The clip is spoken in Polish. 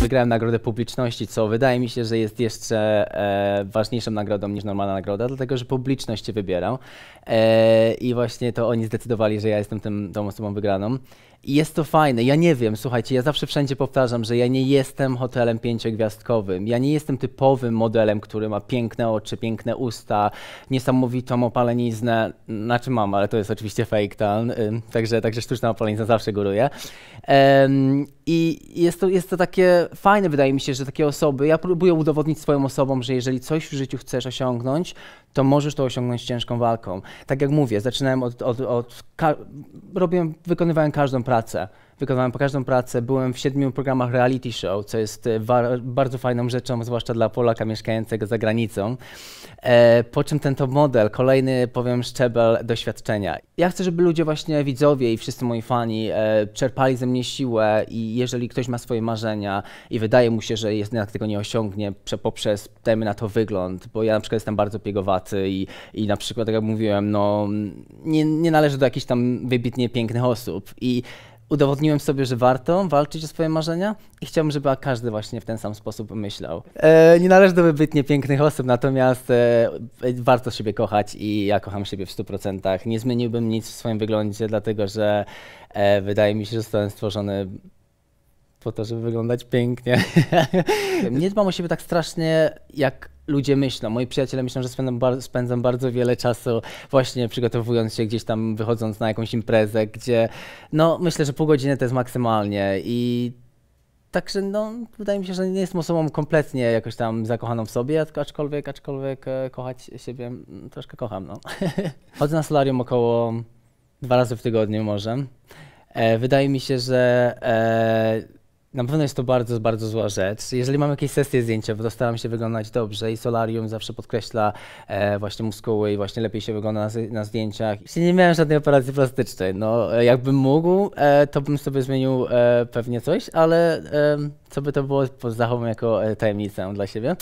Wygrałem nagrodę publiczności, co wydaje mi się, że jest jeszcze e, ważniejszą nagrodą niż normalna nagroda, dlatego że publiczność się wybierał. E, I właśnie to oni zdecydowali, że ja jestem tym, tą osobą wygraną. I jest to fajne. Ja nie wiem, słuchajcie, ja zawsze wszędzie powtarzam, że ja nie jestem hotelem pięciogwiazdkowym. Ja nie jestem typowym modelem, który ma piękne oczy, piękne usta, niesamowitą opaleniznę. Znaczy mam, ale to jest oczywiście fake tan, także, także sztuczna opalenizna zawsze góruje. I jest to, jest to takie fajne, wydaje mi się, że takie osoby, ja próbuję udowodnić swoją osobom, że jeżeli coś w życiu chcesz osiągnąć, to możesz to osiągnąć ciężką walką. Tak jak mówię, zaczynałem od, od, od robiłem, wykonywałem każdą pracę pracę wykonałem po każdą pracę, byłem w siedmiu programach reality show, co jest e, bardzo fajną rzeczą, zwłaszcza dla Polaka mieszkającego za granicą. E, po czym ten to model, kolejny powiem szczebel doświadczenia. Ja chcę, żeby ludzie właśnie, widzowie i wszyscy moi fani e, czerpali ze mnie siłę i jeżeli ktoś ma swoje marzenia i wydaje mu się, że jednak tego nie osiągnie poprzez temy na to wygląd, bo ja na przykład jestem bardzo piegowaty i, i na przykład, tak jak mówiłem, no nie, nie należy do jakichś tam wybitnie pięknych osób i udowodniłem sobie, że warto walczyć o swoje marzenia i chciałbym, żeby każdy właśnie w ten sam sposób myślał. E, nie należy do wybitnie pięknych osób, natomiast e, warto siebie kochać i ja kocham siebie w 100%. Nie zmieniłbym nic w swoim wyglądzie, dlatego że e, wydaje mi się, że zostałem stworzony po to, żeby wyglądać pięknie. Nie dbam o siebie tak strasznie, jak ludzie myślą. Moi przyjaciele myślą, że spędzam, bar spędzam, bardzo wiele czasu właśnie przygotowując się gdzieś tam, wychodząc na jakąś imprezę, gdzie no myślę, że pół godziny to jest maksymalnie i Także no, wydaje mi się, że nie jestem osobą kompletnie jakoś tam zakochaną w sobie, aczkolwiek, aczkolwiek e, kochać siebie mm, troszkę kocham. No. Chodzę na solarium około dwa razy w tygodniu może. E, wydaje mi się, że e, na pewno jest to bardzo, bardzo zła rzecz. Jeżeli mam jakieś sesje zdjęciowe, to staram się wyglądać dobrze i solarium zawsze podkreśla e, właśnie muskuły i właśnie lepiej się wygląda na, na zdjęciach. Jeśli nie miałem żadnej operacji plastycznej, no e, jakbym mógł, e, to bym sobie zmienił e, pewnie coś, ale e, co by to było, zachowam jako tajemnicę dla siebie.